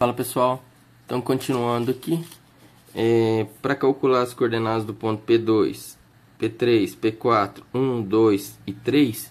Fala pessoal, então continuando aqui, é, para calcular as coordenadas do ponto P2, P3, P4, 1, 2 e 3,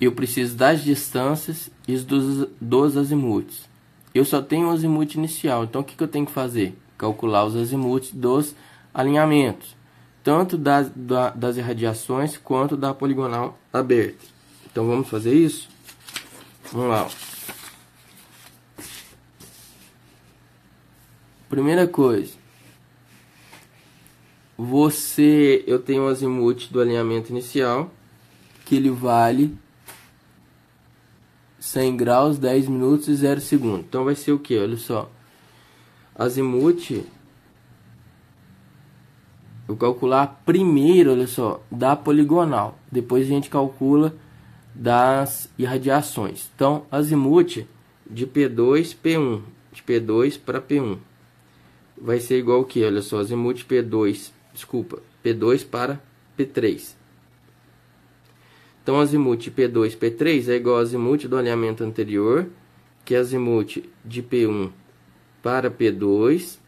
eu preciso das distâncias e dos, dos azimuts. Eu só tenho o azimuth inicial, então o que, que eu tenho que fazer? Calcular os azimuts dos alinhamentos, tanto das, da, das irradiações quanto da poligonal aberta. Então vamos fazer isso? Vamos lá. Primeira coisa. Você, eu tenho o azimuth do alinhamento inicial, que ele vale 100 graus, 10 minutos e 0 segundos. Então vai ser o que? Olha só. Azimuth eu calcular primeiro, olha só, da poligonal. Depois a gente calcula das irradiações. Então, azimuth de P2, P1, de P2 para P1 vai ser igual que, olha só, azimuth P2, desculpa, P2 para P3. Então, azimuth P2, P3 é igual a azimuth do alinhamento anterior, que é azimuth de P1 para P2,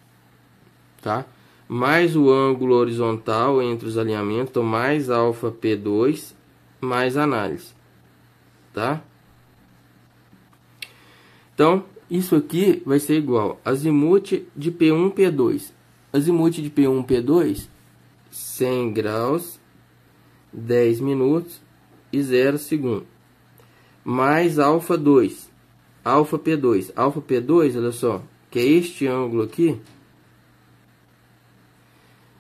tá? Mais o ângulo horizontal entre os alinhamentos, então mais alfa P2, mais análise, tá? Então, isso aqui vai ser igual a azimuth de P1, P2. Azimuth de P1, P2, 100 graus, 10 minutos e 0 segundo. Mais alfa 2, alfa P2. Alfa P2, olha só, que é este ângulo aqui,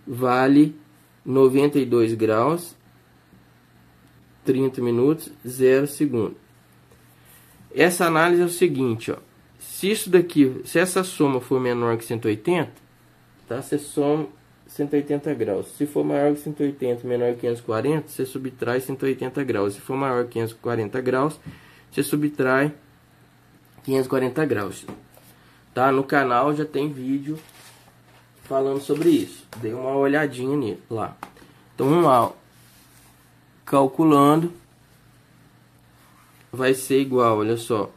vale 92 graus, 30 minutos, 0 segundo. Essa análise é o seguinte, ó se isso daqui, se essa soma for menor que 180, tá? Você soma 180 graus. Se for maior que 180, menor que 540, você subtrai 180 graus. Se for maior que 540 graus, você subtrai 540 graus. Tá? No canal já tem vídeo falando sobre isso. Dê uma olhadinha nele, lá. Então vamos lá. Calculando vai ser igual, olha só,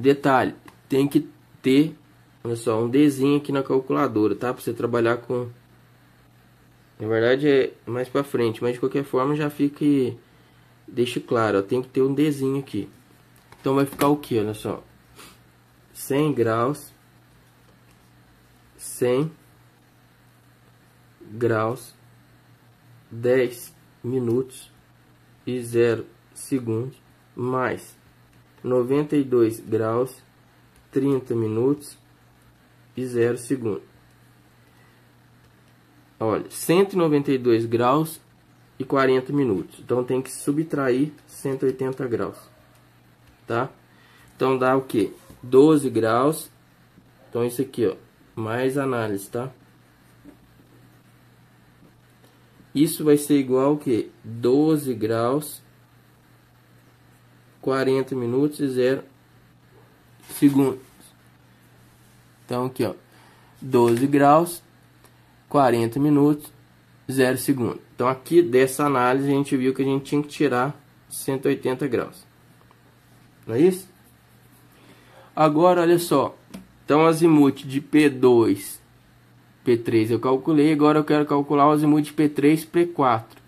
Detalhe, tem que ter, olha só, um desenho aqui na calculadora, tá? Para você trabalhar com... Na verdade é mais para frente, mas de qualquer forma já fica... Deixa claro, ó, tem que ter um desenho aqui. Então vai ficar o que, olha só. 100 graus. 100 graus. 10 minutos e 0 segundos mais 92 graus, 30 minutos e 0 segundo. Olha, 192 graus e 40 minutos. Então tem que subtrair 180 graus, tá? Então dá o que? 12 graus. Então isso aqui, ó, mais análise, tá? Isso vai ser igual que 12 graus 40 minutos e 0 segundos. Então aqui ó, 12 graus, 40 minutos, 0 segundos. Então aqui dessa análise a gente viu que a gente tinha que tirar 180 graus. Não é isso? Agora olha só, então azimuth de P2, P3 eu calculei, agora eu quero calcular o azimuth de P3, P4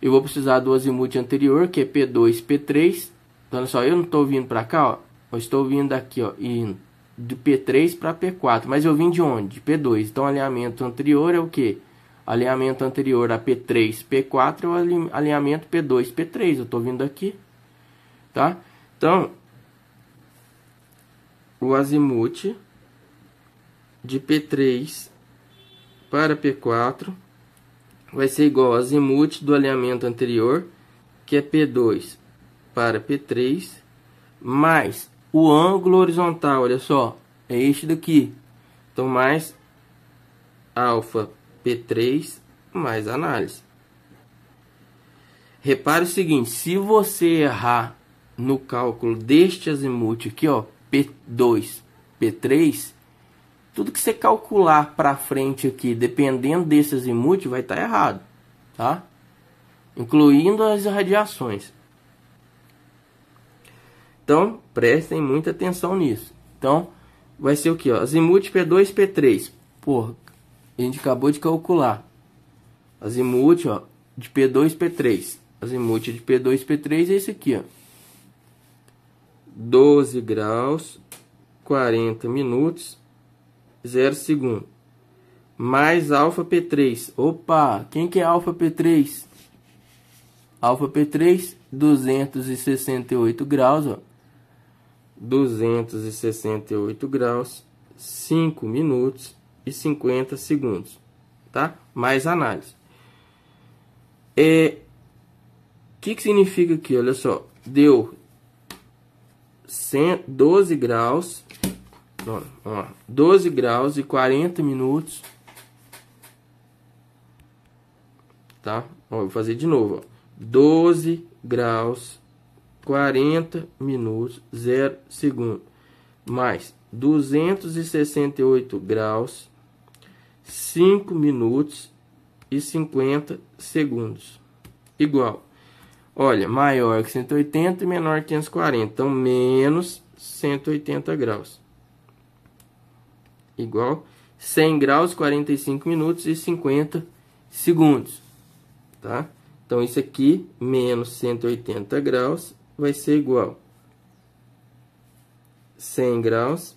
eu vou precisar do azimuth anterior, que é P2, P3. Então, olha só, eu não estou vindo para cá, ó. Eu estou vindo aqui, ó, e do P3 para P4. Mas eu vim de onde? De P2. Então, alinhamento anterior é o que? Alinhamento anterior a P3, P4 é o alinhamento P2, P3. Eu estou vindo aqui, tá? Então, o azimuth de P3 para P4 vai ser igual a azimuth do alinhamento anterior, que é P2 para P3, mais o ângulo horizontal, olha só, é este daqui. Então, mais alfa P3, mais análise. Repare o seguinte, se você errar no cálculo deste azimuth aqui, ó, P2, P3, tudo que você calcular para frente aqui, dependendo desses imutes, vai estar tá errado, tá? Incluindo as radiações. Então, prestem muita atenção nisso. Então, vai ser o que? Azimuth P2, P3. Pô, a gente acabou de calcular. Azimuth, ó, de P2, P3. Azimuth de P2, P3 é esse aqui, ó. 12 graus, 40 minutos, 0 segundo. Mais alfa P3. Opa, quem que é alfa P3? Alfa P3, 268 graus, ó. 268 graus, 5 minutos e 50 segundos, tá? Mais análise. É, que, que significa aqui? Olha só, deu 112 graus então, ó, 12 graus e 40 minutos. Tá? Ó, vou fazer de novo, ó. 12 graus, 40 minutos, 0 segundo. Mais 268 graus, 5 minutos e 50 segundos. Igual. Olha, maior que 180 e menor que 540. Então, menos 180 graus igual 100 graus, 45 minutos e 50 segundos, tá? Então, isso aqui, menos 180 graus, vai ser igual 100 graus,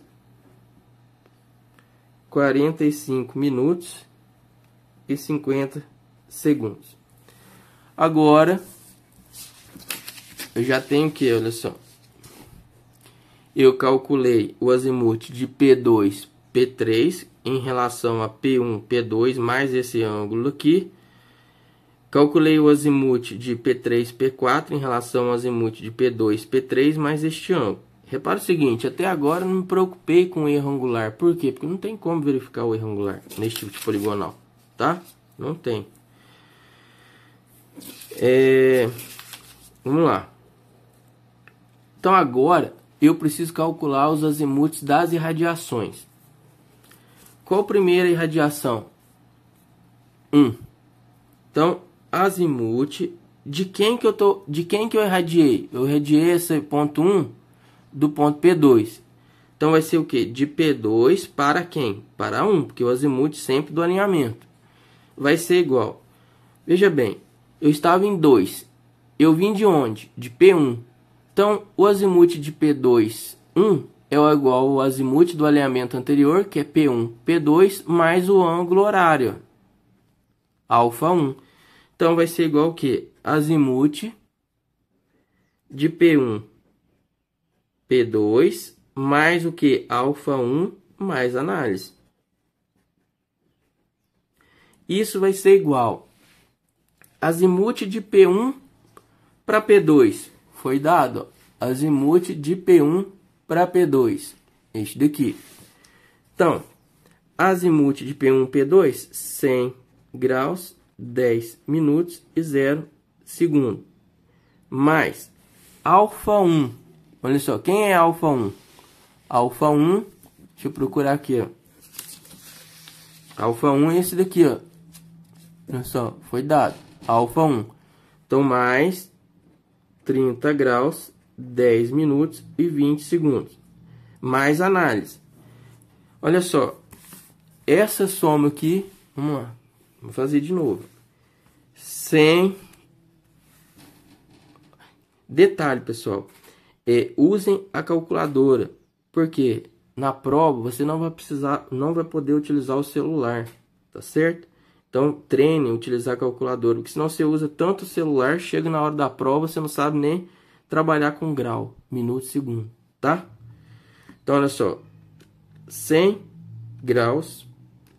45 minutos e 50 segundos. Agora, eu já tenho que, olha só, eu calculei o azimuth de P2 P3 em relação a P1, P2, mais esse ângulo aqui. Calculei o azimuth de P3, P4 em relação ao azimuth de P2, P3, mais este ângulo. Repara o seguinte, até agora não me preocupei com o erro angular. Por quê? Porque não tem como verificar o erro angular neste tipo de poligonal, tá? Não tem. É... Vamos lá. Então agora eu preciso calcular os azimuths das irradiações. Qual a primeira irradiação? 1. Um. Então, azimute. De quem que eu tô, de quem que eu irradiei? Eu irradiei esse ponto 1 um do ponto P2. Então vai ser o quê? De P2 para quem? Para 1, porque o azimuth sempre do alinhamento. Vai ser igual. Veja bem, eu estava em 2. Eu vim de onde? De P1. Então o azimuth de P2, 1 é igual ao azimuth do alinhamento anterior, que é P1, P2, mais o ângulo horário, alfa 1. Então, vai ser igual ao que? Azimuth de P1, P2, mais o que? Alfa 1, mais análise. Isso vai ser igual azimuth de P1 para P2. Foi dado azimuth de P1 para P2, este daqui. Então, azimuth de P1 P2, 100 graus, 10 minutos e 0 segundo. Mais alfa 1. Olha só, quem é alfa 1? Alfa 1, deixa eu procurar aqui, ó. Alfa 1 é esse daqui, ó. Olha só, foi dado. Alfa 1. Então, mais 30 graus, 10 minutos e 20 segundos. Mais análise. Olha só, essa soma aqui, vamos lá, vou fazer de novo. 100. Detalhe, pessoal, é, usem a calculadora, porque na prova você não vai precisar, não vai poder utilizar o celular, tá certo? Então treine utilizar a calculadora, porque senão você usa tanto o celular, chega na hora da prova, você não sabe nem trabalhar com grau, minuto, segundo, tá? Então, olha só. 100 graus,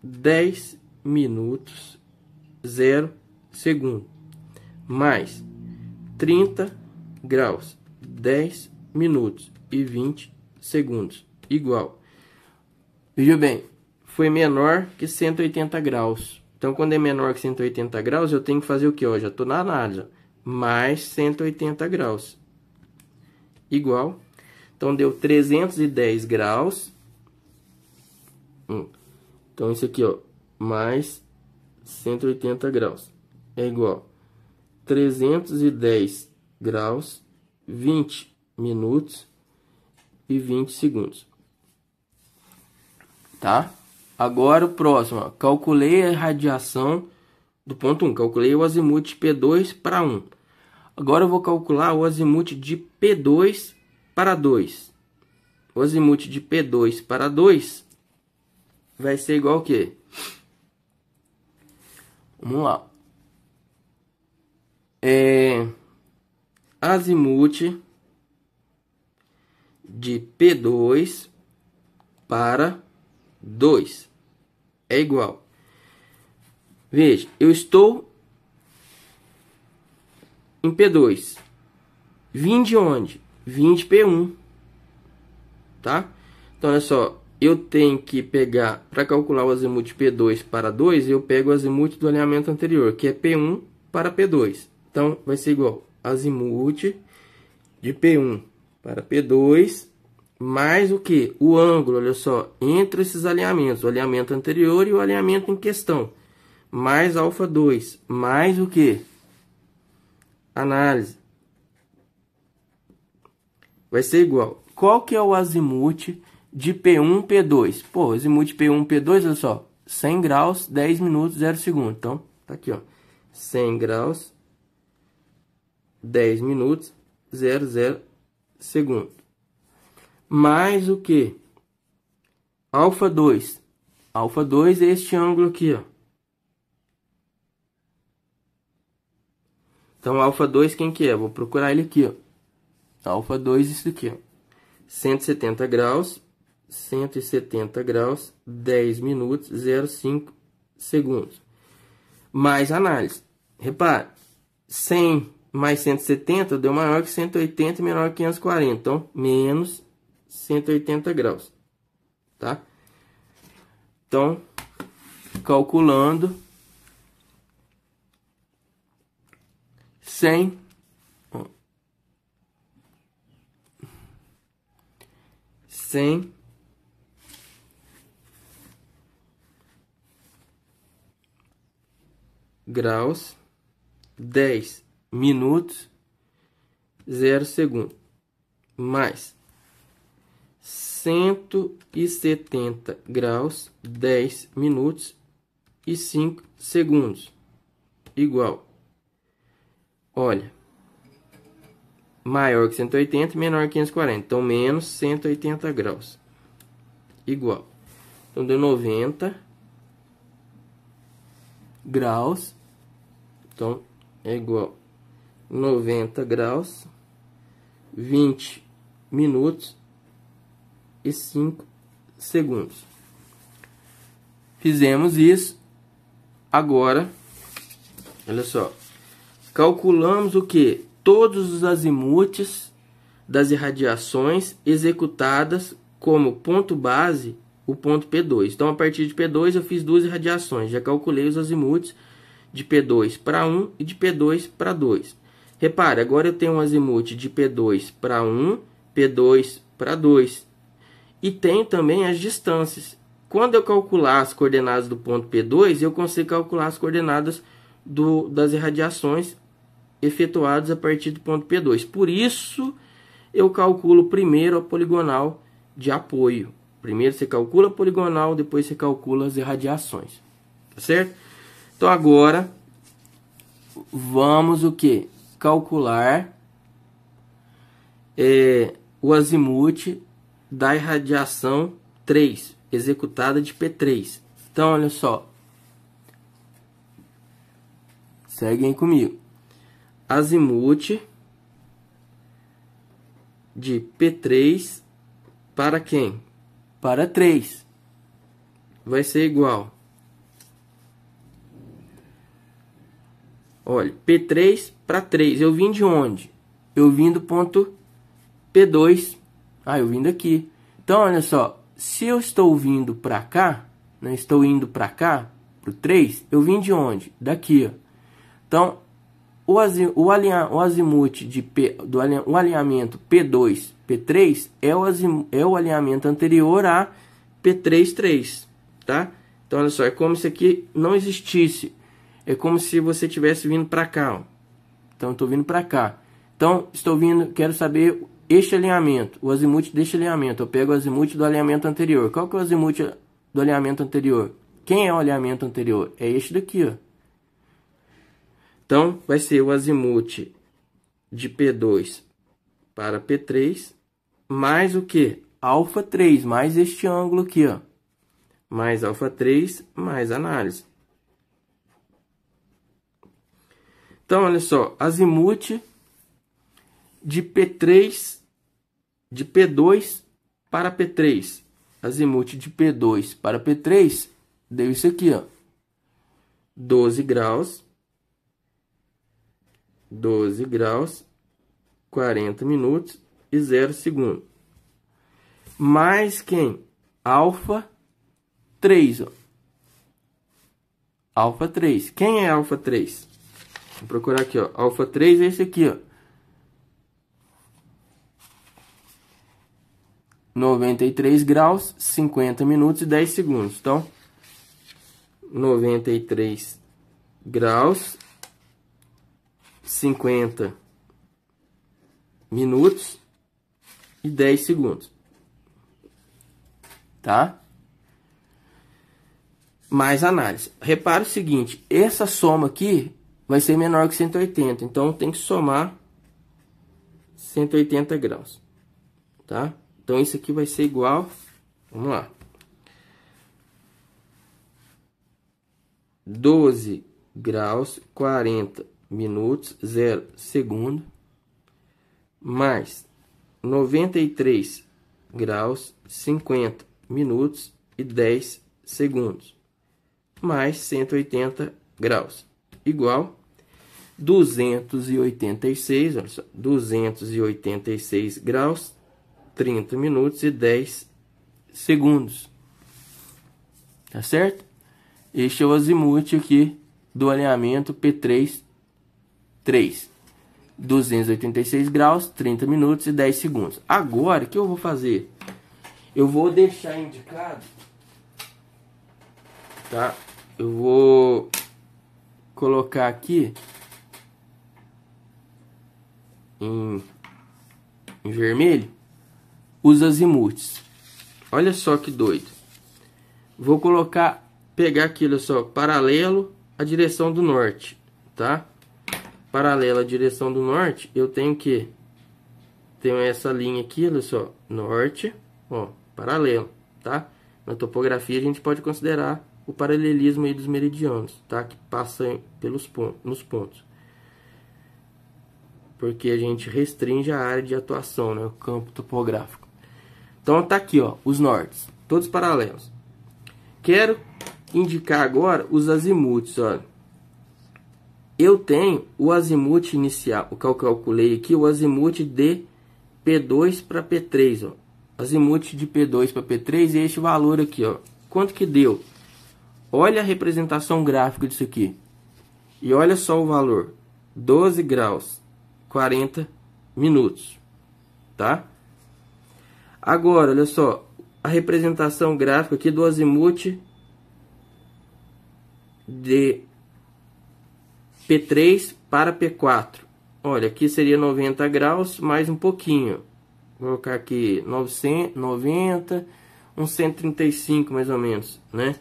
10 minutos, 0 segundo. Mais 30 graus, 10 minutos e 20 segundos. Igual. Viu bem, foi menor que 180 graus. Então, quando é menor que 180 graus, eu tenho que fazer o que? Eu já estou na análise. mais 180 graus igual. Então, deu 310 graus. Hum. Então, isso aqui, ó, mais 180 graus. É igual 310 graus, 20 minutos e 20 segundos. Tá? Agora o próximo, ó, calculei a radiação do ponto 1, calculei o azimuth P2 para 1. Agora eu vou calcular o azimute de P2 para 2. O azimute de P2 para 2 vai ser igual ao quê? Vamos lá. É, azimute de P2 para 2 é igual. Veja, eu estou em P2. Vim de onde? Vim de P1. Tá? Então, olha só. Eu tenho que pegar, para calcular o azimuth P2 para 2, eu pego o azimuth do alinhamento anterior, que é P1 para P2. Então, vai ser igual azimuth de P1 para P2, mais o que? O ângulo, olha só, entre esses alinhamentos, o alinhamento anterior e o alinhamento em questão. Mais alfa 2, mais o que? análise. Vai ser igual. Qual que é o azimuth de P1, P2? Pô, azimuth P1, P2, olha só. 100 graus, 10 minutos, 0 segundo. Então, tá aqui, ó. 100 graus, 10 minutos, 0, 0 segundo. Mais o que? Alfa 2. Alfa 2 é este ângulo aqui, ó. Então, alfa 2, quem que é? Vou procurar ele aqui, ó. Alfa 2, isso aqui, 170 graus, 170 graus, 10 minutos, 0,5 segundos. Mais análise. Repare, 100 mais 170 deu maior que 180 e menor que 540. Então, menos 180 graus, tá? Então, calculando cem, sem graus, dez minutos, zero segundo, mais cento e setenta graus, dez minutos e cinco segundos, igual Olha. Maior que 180 e menor que 540. Então, menos 180 graus. Igual. Então, deu 90 graus. Então, é igual. 90 graus. 20 minutos e 5 segundos. Fizemos isso. Agora, olha só calculamos o que? Todos os azimutes das irradiações executadas como ponto base o ponto P2. Então, a partir de P2 eu fiz duas irradiações, já calculei os azimutes de P2 para 1 e de P2 para 2. Repare, agora eu tenho um azimute de P2 para 1, P2 para 2. E tenho também as distâncias. Quando eu calcular as coordenadas do ponto P2, eu consigo calcular as coordenadas do, das irradiações efetuados a partir do ponto P2. Por isso, eu calculo primeiro a poligonal de apoio. Primeiro você calcula a poligonal, depois você calcula as irradiações. Tá certo? Então agora vamos o que? Calcular é, o azimute da irradiação 3, executada de P3. Então olha só. Seguem comigo azimute de P3 para quem? Para 3. Vai ser igual. Olha, P3 para 3. Eu vim de onde? Eu vim do ponto P2. Ah, eu vim daqui. Então, olha só. Se eu estou vindo para cá, né, estou indo para cá, para o 3, eu vim de onde? Daqui. Ó. Então, o, azim, o, alinha, o azimuth de P, do alinha, o alinhamento P2, P3 é o, azim, é o alinhamento anterior a p 3, tá? Então, olha só, é como se aqui não existisse. É como se você estivesse vindo para cá, ó. Então, estou vindo para cá. Então, estou vindo, quero saber este alinhamento, o azimuth deste alinhamento. Eu pego o azimuth do alinhamento anterior. Qual que é o azimuth do alinhamento anterior? Quem é o alinhamento anterior? É este daqui, ó. Então, vai ser o azimuth de P2 para P3, mais o quê? Alfa 3, mais este ângulo aqui, ó. Mais alfa 3, mais análise. Então, olha só, azimuth de P3, de P2 para P3. Azimuth de P2 para P3 deu isso aqui, ó. 12 graus 12 graus, 40 minutos e 0 segundo. Mais quem? Alfa 3. Ó. Alfa 3. Quem é alfa 3? Vou procurar aqui, ó. Alfa 3 é esse aqui, ó. 93 graus, 50 minutos e 10 segundos. Então, 93 graus, 50 minutos e 10 segundos. Tá? Mais análise. Repara o seguinte, essa soma aqui vai ser menor que 180, então tem que somar 180 graus, tá? Então isso aqui vai ser igual, vamos lá. 12 graus 40 minutos, 0 segundo, mais 93 graus, 50 minutos e 10 segundos, mais 180 graus, igual 286, olha só, 286 graus, 30 minutos e 10 segundos. Tá certo? Este é o azimuth aqui do alinhamento P3 3. 286 graus, 30 minutos e 10 segundos. Agora, o que eu vou fazer? Eu vou deixar indicado, tá? Eu vou colocar aqui em, em vermelho os azimuts. Olha só que doido. Vou colocar, pegar aqui, olha só, paralelo à direção do norte, tá? paralela à direção do norte, eu tenho que tenho essa linha aqui, olha só, norte, ó, paralelo, tá? Na topografia a gente pode considerar o paralelismo aí dos meridianos, tá? Que passam pelos pontos, nos pontos. Porque a gente restringe a área de atuação, né? O campo topográfico. Então tá aqui, ó, os nortes, todos paralelos. Quero indicar agora os azimuts, olha eu tenho o azimuth inicial, o que eu calculei aqui, o azimuth de P2 para P3, ó. Azimuth de P2 para P3 é este valor aqui, ó. Quanto que deu? Olha a representação gráfica disso aqui. E olha só o valor. 12 graus, 40 minutos, tá? Agora, olha só, a representação gráfica aqui do azimuth de P3 para P4. Olha, aqui seria 90 graus, mais um pouquinho. Vou colocar aqui 900, 90, 135 mais ou menos, né?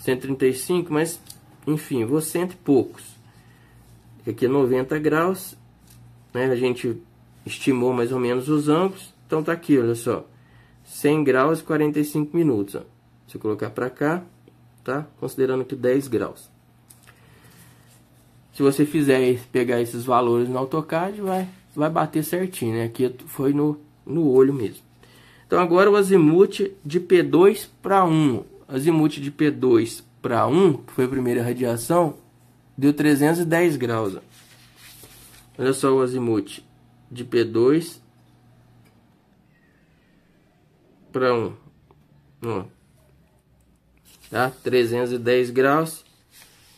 135, mas enfim, vou cento e poucos. Aqui é 90 graus, né? A gente estimou mais ou menos os ângulos. Então tá aqui, olha só. 100 graus e 45 minutos, ó. Se eu colocar para cá, tá? Considerando que 10 graus. Se você fizer pegar esses valores no AutoCAD, vai, vai bater certinho, né? Aqui foi no, no olho mesmo. Então agora o azimuth de P2 para 1. Azimuth de P2 para 1, que foi a primeira radiação, deu 310 graus. Olha só o azimuth de P2 para 1. Ó. Tá? 310 graus,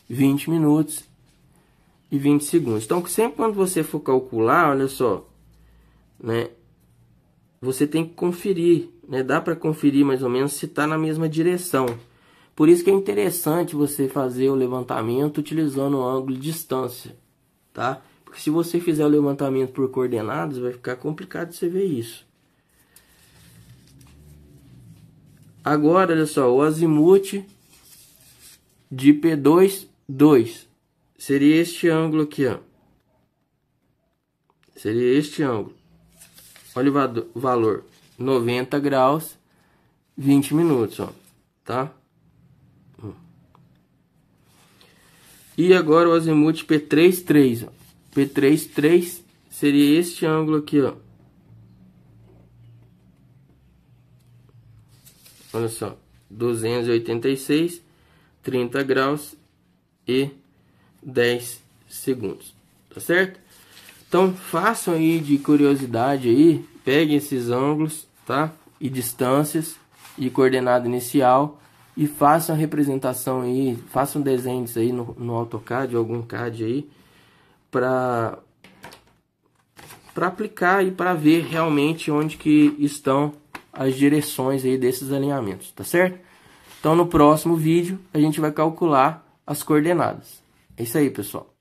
20 minutos e 20 segundos. Então, sempre quando você for calcular, olha só, né? Você tem que conferir, né? Dá para conferir mais ou menos se está na mesma direção. Por isso que é interessante você fazer o levantamento utilizando o ângulo de distância, tá? Porque se você fizer o levantamento por coordenadas, vai ficar complicado você ver isso. Agora, olha só, o azimuth de P2, 2 seria este ângulo aqui, ó. Seria este ângulo. Olha o valor, 90 graus, 20 minutos, ó, tá? Hum. E agora o azimuth P33, ó. P33 seria este ângulo aqui, ó. Olha só, 286, 30 graus e 10 segundos, tá certo? Então façam aí de curiosidade aí, peguem esses ângulos, tá? E distâncias e coordenada inicial e façam a representação aí, façam desenhos aí no, no AutoCAD, algum CAD aí, para para aplicar e para ver realmente onde que estão as direções aí desses alinhamentos, tá certo? Então no próximo vídeo a gente vai calcular as coordenadas. É isso aí, pessoal.